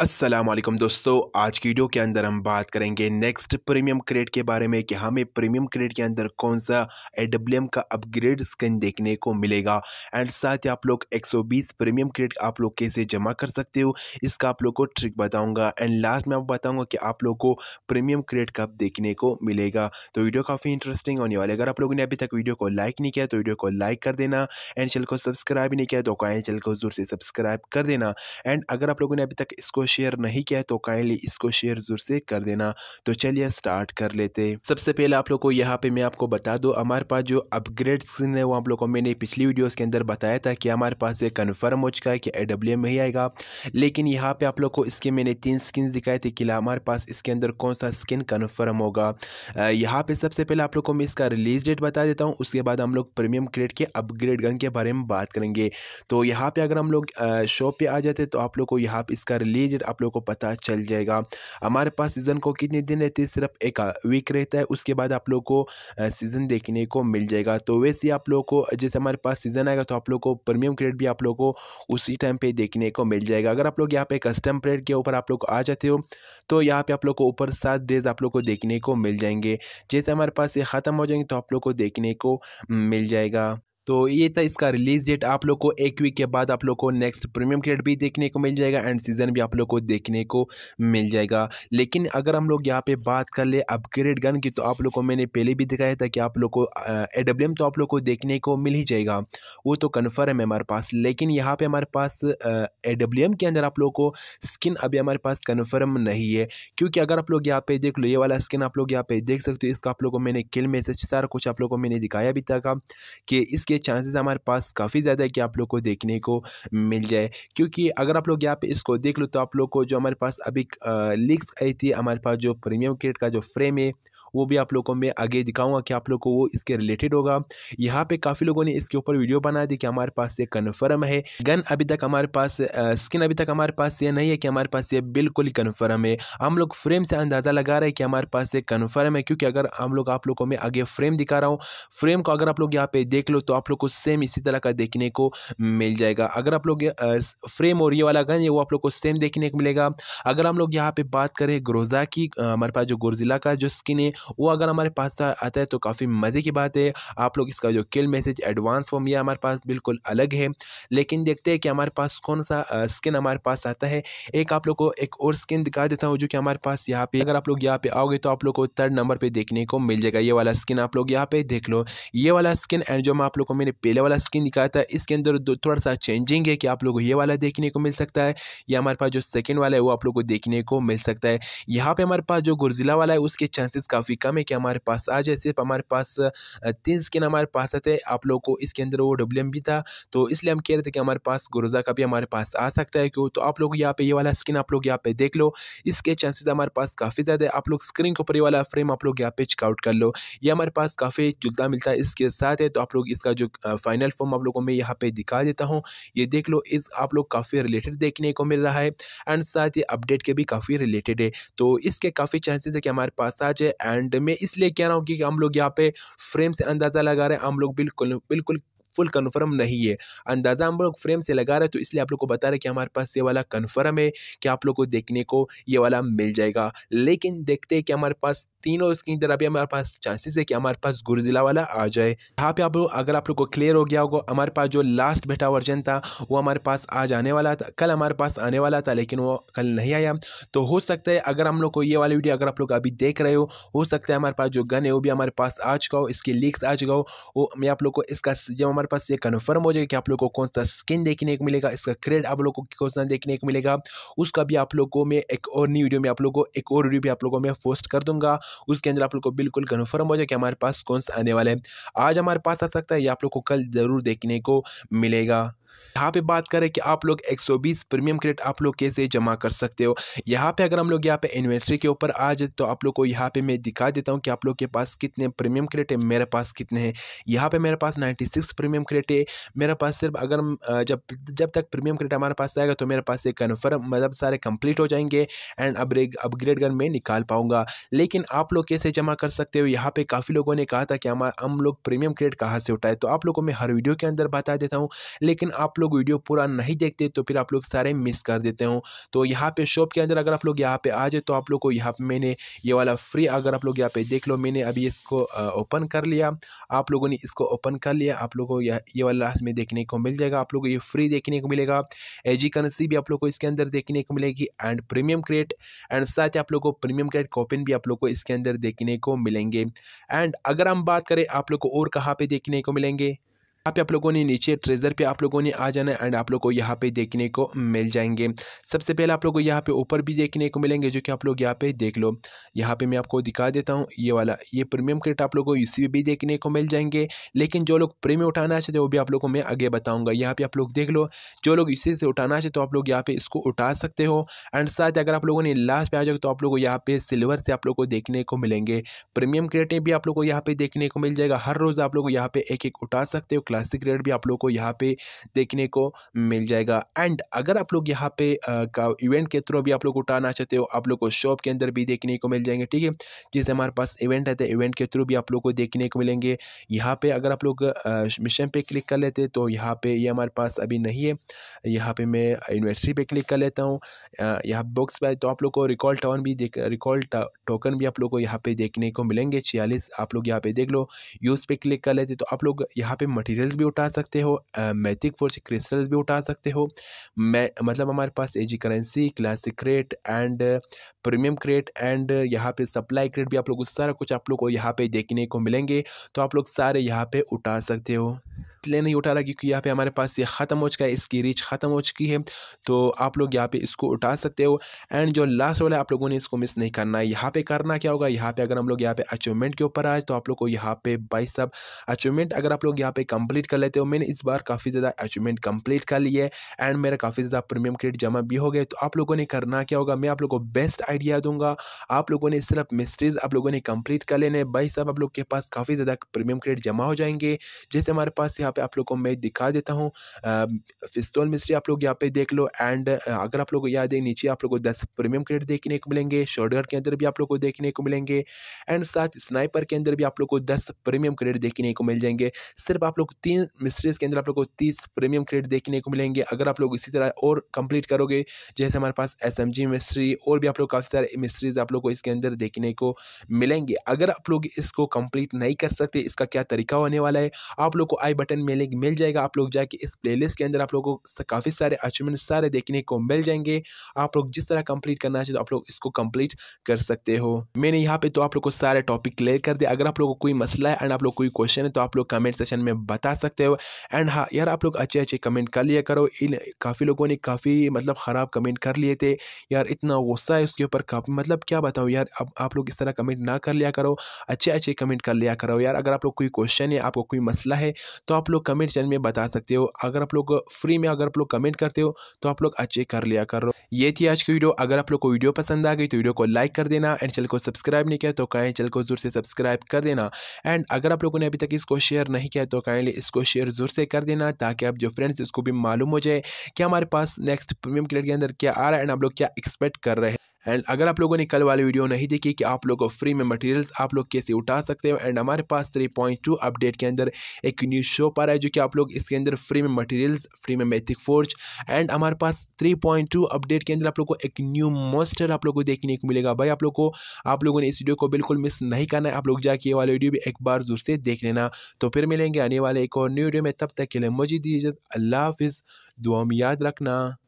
असलम दोस्तों आज की वीडियो के अंदर हम बात करेंगे नेक्स्ट प्रीमियम क्रेड के बारे में कि हमें प्रीमियम क्रेड के अंदर कौन सा ए का अपग्रेड स्किन देखने को मिलेगा एंड साथ ही आप लोग 120 प्रीमियम क्रेड आप लोग कैसे जमा कर सकते हो इसका आप लोग को ट्रिक बताऊंगा एंड लास्ट में आपको बताऊंगा कि आप लोग को प्रीमियम क्रेड कब देखने को मिलेगा तो वीडियो काफ़ी इंटरेस्टिंग होने वाली अगर आप लोगों ने अभी तक वीडियो को लाइक नहीं किया तो वीडियो को लाइक कर देना एंड चैनल को सब्सक्राइब नहीं किया तो चैनल को जोर से सब्सक्राइब कर देना एंड अगर आप लोगों ने अभी तक इसको शेयर नहीं किया है तो काइंडली इसको शेयर जरूर से कर देना तो चलिए स्टार्ट कर लेते सबसे पहले आप लोग को यहाँ पे मैं आपको बता दू हमारे पास जो अपग्रेड सीन है वो आप लोग को मैंने पिछली वीडियो के अंदर बताया था कि हमारे पास ये कन्फर्म हो चुका है कि ए डब्ल्यू में ही आएगा लेकिन यहाँ पे आप लोग को इसके मैंने तीन स्किन दिखाए थे कि हमारे पास इसके अंदर कौन सा स्किन कन्फर्म होगा यहाँ पे सबसे पहले आप लोग को मैं इसका रिलीज डेट बता देता हूँ उसके बाद हम लोग प्रीमियम क्रेड के अपग्रेड गन के बारे में बात करेंगे तो यहाँ पे अगर हम लोग शॉप पे आ जाते तो आप लोग को यहाँ पे इसका रिलीज फिर आप लोगों को पता चल जाएगा हमारे पास सीज़न को कितने दिन रहते हैं सिर्फ एक वीक रहता है उसके बाद आप लोग को सीज़न देखने को मिल जाएगा तो वैसे आप लोग को जैसे हमारे पास सीज़न आएगा तो आप लोग को प्रीमियम क्रेड भी आप लोग को उसी टाइम पर देखने को मिल जाएगा अगर आप लोग यहाँ पे कस्टम प्रेड के ऊपर आप लोग आ जाते हो तो यहाँ पे आप लोग को ऊपर सात डेज आप लोग को देखने को मिल जाएंगे जैसे हमारे पास ये ख़त्म हो जाएंगे तो आप लोग को देखने को मिल जाएगा तो ये था इसका रिलीज डेट आप लोग को एक वीक के बाद आप लोग को नेक्स्ट प्रीमियम क्रेड भी देखने को मिल जाएगा एंड सीजन भी आप लोग को देखने को मिल जाएगा लेकिन अगर हम लोग यहाँ पे बात कर ले अपग्रेड गन की तो आप लोग को मैंने पहले भी दिखाया था कि आप लोग को ए डब्ल्यू एम तो आप लोग को देखने को मिल ही जाएगा वो तो कन्फर्म है हमारे पास लेकिन यहाँ पर हमारे पास ए डब्ल्यू एम के अंदर आप लोग को स्किन अभी हमारे पास कन्फर्म नहीं है क्योंकि अगर आप लोग यहाँ पे देख लो ये वाला स्किन आप लोग यहाँ पे देख सकते हो इसका आप लोग को मैंने किल मैसेज सारा कुछ आप लोग को मैंने दिखाया भी था कि इस इसके चांसेस हमारे पास काफ़ी ज़्यादा है कि आप लोग को देखने को मिल जाए क्योंकि अगर आप लोग यहाँ पे इसको देख लो तो आप लोग को जो हमारे पास अभी लीक्स आई थी हमारे पास जो प्रीमियम क्रिकेट का जो फ्रेम है वो भी आप लोगों को मैं आगे दिखाऊंगा कि आप लोग को वो इसके रिलेटेड होगा यहाँ पे काफ़ी लोगों ने इसके ऊपर वीडियो बना दी कि हमारे पास ये कन्फर्म है गन अभी तक हमारे पास स्किन अभी तक हमारे पास ये नहीं है कि हमारे पास ये बिल्कुल ही कन्फर्म है हम लोग फ्रेम से अंदाज़ा लगा रहे हैं कि हमारे पास ये कन्फर्म है क्योंकि अगर हम लोग आप लोग को मैं आगे फ्रेम दिखा रहा हूँ फ्रेम को अगर आप लोग यहाँ पे देख लो तो आप लोग को सेम इसी तरह का देखने को मिल जाएगा अगर आप लोग फ्रेम और ये वाला गन है वो आप लोग को सेम देखने को मिलेगा अगर हम लोग यहाँ पे बात करें ग्रोजा की हमारे पास जो गोरजिला का जो स्किन है वो अगर हमारे पास आता है तो काफ़ी मज़े की बात है आप लोग इसका जो किल मैसेज एडवांस फॉर्म यह हमारे पास बिल्कुल अलग है लेकिन देखते हैं कि हमारे पास कौन सा स्किन हमारे पास आता है एक आप लोग को एक और स्किन दिखा देता हूँ जो कि हमारे पास यहाँ पे अगर आप लोग यहाँ पे आओगे तो आप लोग को थर्ड नंबर पर देखने को मिल जाएगा ये वाला स्किन आप लोग यहाँ पे देख लो ये वाला स्किन एंड जो मैं आप लोग को मैंने पहले वाला स्किन दिखाया था इसके अंदर थोड़ा सा चेंजिंग है कि आप लोग को ये वाला देखने को मिल सकता है या हमारे पास जो सेकेंड वाला है वो आप लोग को देखने को मिल सकता है यहाँ पे हमारे पास जो गुरजिला वाला है उसके चांसेस काफ़ी काफ़ी कम है कि हमारे पास आ जाए सिर्फ हमारे पास तीन स्किन हमारे पास आते हैं आप लोग को इसके अंदर वो डब्ल्यू भी था तो इसलिए हम कह रहे थे कि हमारे पास गुरुजा का भी हमारे पास आ सकता है क्यों तो आप लोग यहाँ पे ये वाला स्किन आप लोग यहाँ पे देख लो इसके चांसेस हमारे पास काफ़ी ज़्यादा है आप लोग स्क्रीन के ऊपर ये वाला फ्रेम आप लोग यहाँ पे चेकआउट कर लो ये हमारे पास काफ़ी जुलता मिलता है इसके साथ है तो आप लोग इसका जो फाइनल फॉर्म आप लोगों को मैं यहाँ पे दिखा देता हूँ ये देख लो इस आप लोग काफ़ी रिलेटेड देखने को मिल रहा है एंड साथ ही अपडेट के भी काफ़ी रिलेटेड है तो इसके काफ़ी चांसेस है कि हमारे पास आ जाए एंड एंड मैं इसलिए कह रहा हूँ कि हम लोग यहाँ पे फ्रेम से अंदाज़ा लगा रहे हैं हम लोग बिल्कुल बिल्कुल फुल कन्फर्म नहीं है अंदाज़ा हम लोग फ्रेम से लगा रहे तो इसलिए आप लोग को बता रहे कि हमारे पास ये वाला कन्फर्म है कि आप लोग को देखने को ये वाला मिल जाएगा लेकिन देखते हैं कि हमारे पास तीनों स्क्रीन अंदर भी हमारे पास चांसेस है कि हमारे पास गुरजिला वाला आ जाए यहाँ पे आप लोग अगर आप लोग को क्लियर हो गया होगा हमारे पास जो लास्ट बेटा वर्जन था वो हमारे पास आज आने वाला था कल हमारे पास आने वाला था लेकिन वो कल नहीं आया तो हो सकता है अगर हम लोग को ये वाली वीडियो अगर आप लोग अभी देख रहे हो हो सकता है हमारे पास जो गन है वो भी हमारे पास आ चुका हो इसके लीक्स आ चुका हो वो मैं आप लोग को इसका जो हमारे पास ये कन्फर्म हो जाएगा कि आप लोग को कौन सा स्किन देखने को मिलेगा इसका क्रेड आप लोग को कौन सा देखने को मिलेगा उसका भी आप लोग को मैं एक और न्यू वीडियो में आप लोग को एक और वीडियो भी आप लोगों में पोस्ट कर दूंगा उसके अंदर आप लोग को बिल्कुल कन्फर्म हो जाएगा कि हमारे पास कौन सा आने वाला है आज हमारे पास आ सकता है ये आप लोग को कल ज़रूर देखने को मिलेगा यहाँ पे बात करें कि आप लोग 120 प्रीमियम क्रेडिट आप लोग कैसे जमा कर सकते हो यहाँ पे अगर हम लोग यहाँ पे इन्वेंट्री के ऊपर आ जाए तो आप लोग को यहाँ पे मैं दिखा देता हूँ कि आप लोग के पास कितने प्रीमियम क्रेडिट है मेरे पास कितने हैं यहाँ पे मेरे पास 96 प्रीमियम क्रेडिट है मेरे पास सिर्फ अगर जब जब तक प्रीमियम क्रेडिट हमारे पास आएगा तो मेरे पास ये कन्फर्म मतलब सारे कंप्लीट हो जाएंगे एंड अपग्रेड अपग्रेड कर मैं निकाल पाऊंगा लेकिन आप लोग कैसे जमा कर सकते हो यहाँ पे काफ़ी लोगों ने कहा था कि हम हम लोग प्रीमियम क्रेडिट कहाँ से उठाए तो आप लोगों को मैं हर वीडियो के अंदर बता देता हूँ लेकिन आप लोग वीडियो पूरा नहीं देखते तो फिर आप लोग सारे मिस कर देते हो तो यहाँ पे शॉप के अंदर अगर आप लोग यहाँ पे आ जाए तो आप लोग को यहाँ पे मैंने ये वाला फ्री अगर आप लोग यहाँ पे देख लो मैंने अभी इसको ओपन कर लिया आप लोगों ने इसको ओपन कर लिया आप लोगों को ये वाला लास्ट में देखने को मिल जाएगा आप लोग को ये फ्री देखने को मिलेगा एजी करेंसी भी आप लोग को इसके अंदर देखने को मिलेगी एंड प्रीमियम क्रेट एंड साथ ही आप लोग को प्रीमियम क्रेट कॉपिन भी आप लोग को इसके अंदर देखने को मिलेंगे एंड अगर हम बात करें आप लोग को और कहाँ पर देखने को मिलेंगे यहाँ पे आप लोगों ने नीचे ट्रेजर पे आप लोगों ने आ जाना है एंड आप लोग को यहाँ पे देखने को मिल जाएंगे सबसे पहले आप लोगों को यहाँ पे ऊपर भी देखने को मिलेंगे जो कि आप लोग यहाँ पे देख लो यहाँ पे मैं आपको दिखा देता हूँ ये वाला ये प्रीमियम क्रेट आप लोग को इसी भी देखने को मिल जाएंगे लेकिन जो लोग प्रीमियम उठाना चाहते हो वो भी आप लोग को मैं आगे बताऊँगा यहाँ पे आप लोग देख लो जो लोग इसी से उठाना चाहते तो आप लोग यहाँ पे इसको उठा सकते हो एंड साथ अगर आप लोगों ने लास्ट पे आ जाओ तो आप लोग को यहाँ पे सिल्वर से आप लोग को देखने को मिलेंगे प्रीमियम क्रेटें भी आप लोग को यहाँ पे देखने को मिल जाएगा हर रोज़ आप लोग यहाँ पे एक एक उठा सकते हो क्लासिक रेट भी आप लोग को यहाँ पे देखने को मिल जाएगा एंड अगर आप लोग यहाँ पे का इवेंट के थ्रू भी आप लोग उठाना चाहते हो आप लोग को शॉप के अंदर भी देखने को मिल जाएंगे ठीक है जैसे हमारे पास इवेंट है तो इवेंट के थ्रू भी आप लोग को देखने को मिलेंगे यहाँ पर अगर आप लोग मिशन पर क्लिक कर लेते तो यहाँ पर ये हमारे पास अभी नहीं है यहाँ पर मैं यूनिवर्सिटी पर क्लिक कर लेता हूँ यहाँ बुक्स पे तो आप लोग को रिकॉल टाउन भी देख रिकॉल टोकन भी आप लोग को यहाँ पे देखने को मिलेंगे छियालीस आप लोग यहाँ पे देख लो यूज़ पे क्लिक कर लेते तो आप लोग यहाँ पे मटीरियल मटेरियल्स भी उठा सकते हो मैथिक फोर्स क्रिस्टल्स भी उठा सकते हो मै मतलब हमारे पास AG currency classic crate and premium crate and यहाँ पे सप्लाई क्रेट भी आप लोग सारा कुछ आप लोग को यहाँ पे देखने को मिलेंगे तो आप लोग सारे यहाँ पे उठा सकते हो लेने नहीं उठा रहा क्योंकि यहाँ पे हमारे पास ये ख़त्म हो चुका है इसकी रीच ख़त्म हो चुकी है तो आप लोग यहाँ पे इसको उठा सकते हो एंड जो लास्ट वाला आप लोगों ने इसको मिस नहीं करना है यहाँ पे करना क्या होगा यहाँ पे अगर हम लोग यहाँ पे अचीवमेंट के ऊपर आए तो आप लोग को यहाँ पे बाई सब अचीवमेंट अगर आप लोग यहाँ पे कंप्लीट कर लेते हो मैंने इस बार काफ़ी ज़्यादा अचीवमेंट कम्प्लीट कर लिया है एंड मेरा काफ़ी ज़्यादा प्रीमियम क्रेडिट जमा भी हो गए तो आप लोगों ने करना क्या होगा मैं आप लोग को बेस्ट आइडिया दूंगा आप लोगों ने सिर्फ मिस्ट्रीज आप लोगों ने कंप्लीट कर लेने बाई सब आप लोग के पास काफ़ी ज़्यादा प्रीमियम क्रेडिट जमा हो जाएंगे जैसे हमारे पास यहाँ यहाँ पे आप लोग को मैं दिखा देता हूँ फिस्तौल मिस्त्री आप लोग यहाँ पे देख लो एंड अगर आप लोग को याद है नीचे आप लोग को दस प्रीमियम क्रेड देखने को मिलेंगे शॉर्टगन के अंदर भी आप लोग को देखने को मिलेंगे एंड साथ स्नाइपर के अंदर भी आप लोग को दस प्रीमियम क्रेड देखने को मिल जाएंगे सिर्फ आप लोग तीन मिस्ट्रीज के अंदर आप लोग को तीस प्रीमियम क्रेड देखने को मिलेंगे अगर आप लोग इसी तरह और कंप्लीट करोगे जैसे हमारे पास एस एम जी मिस्ट्री और भी आप लोग काफ़ी सारे मिस्ट्रीज आप लोग को इसके अंदर देखने को मिलेंगे अगर आप लोग इसको कंप्लीट नहीं कर सकते इसका क्या तरीका होने वाला है आप लोग को आई बटन अचीवमेंट मिलेगी मिल जाएगा आप लोग जाके इस प्लेलिस्ट के अंदर आप लोगों को काफ़ी सारे अचीवमेंट सारे देखने को मिल जाएंगे आप लोग जिस तरह कंप्लीट करना चाहिए तो आप लोग इसको कंप्लीट कर सकते हो मैंने यहाँ पे तो आप लोग को सारे टॉपिक क्लियर कर दिया अगर आप लोगों को कोई मसला है एंड आप लोग कोई क्वेश्चन है तो आप लोग कमेंट सेशन में बता सकते हो एंड हाँ यार आप लोग अच्छे अच्छे कमेंट कर लिया करो इन काफ़ी लोगों ने काफ़ी मतलब ख़राब कमेंट कर लिए थे यार इतना गुस्सा है उसके ऊपर काफ़ी मतलब क्या बताऊँ यार अब आप लोग इस तरह कमेंट ना कर लिया करो अच्छे अच्छे कमेंट कर लिया करो यार अगर आप लोग कोई क्वेश्चन है आपको कोई मसला है तो आप लोग कमेंट चैनल में बता सकते हो अगर आप लोग फ्री में अगर आप लोग कमेंट करते हो तो आप लोग अच्छे कर लिया करो ये थी आज की वीडियो अगर आप लोग को वीडियो पसंद आ गई तो वीडियो को लाइक कर देना एंड चैनल को सब्सक्राइब नहीं किया तो कहें चैनल को जोर से सब्सक्राइब कर देना एंड अगर आप लोगों ने अभी तक इसको शेयर नहीं किया तो काइंडली इसको शेयर जोर से कर देना ताकि आप जो फ्रेंड्स इसको भी मालूम हो जाए कि हमारे पास नेक्स्ट प्रीमियम क्रिकेट के अंदर क्या आ रहा है एंड आप लोग क्या एक्सपेक्ट कर रहे हैं एंड अगर आप लोगों ने कल वाली वीडियो नहीं देखी कि आप लोगों को फ्री में मटेरियल्स आप लोग कैसे उठा सकते हो एंड हमारे पास 3.2 अपडेट के अंदर एक न्यू शो आ रहा है जो कि आप लोग इसके अंदर फ्री में मटेरियल्स फ्री में मैथिक फोर्ज एंड हमारे पास 3.2 अपडेट के अंदर आप लोग को एक न्यू मोस्टर आप लोग को देखने को मिलेगा भाई आप लोग को आप लोगों ने इस वीडियो को बिल्कुल मिस नहीं करना है आप लोग जाके ये वाली वीडियो भी एक बार जोर से देख लेना तो फिर मिलेंगे आने वाले एक और न्यू वीडियो में तब तक के लिए मुझे दीजिए अल्लाह हाफिज़ दुआ में याद रखना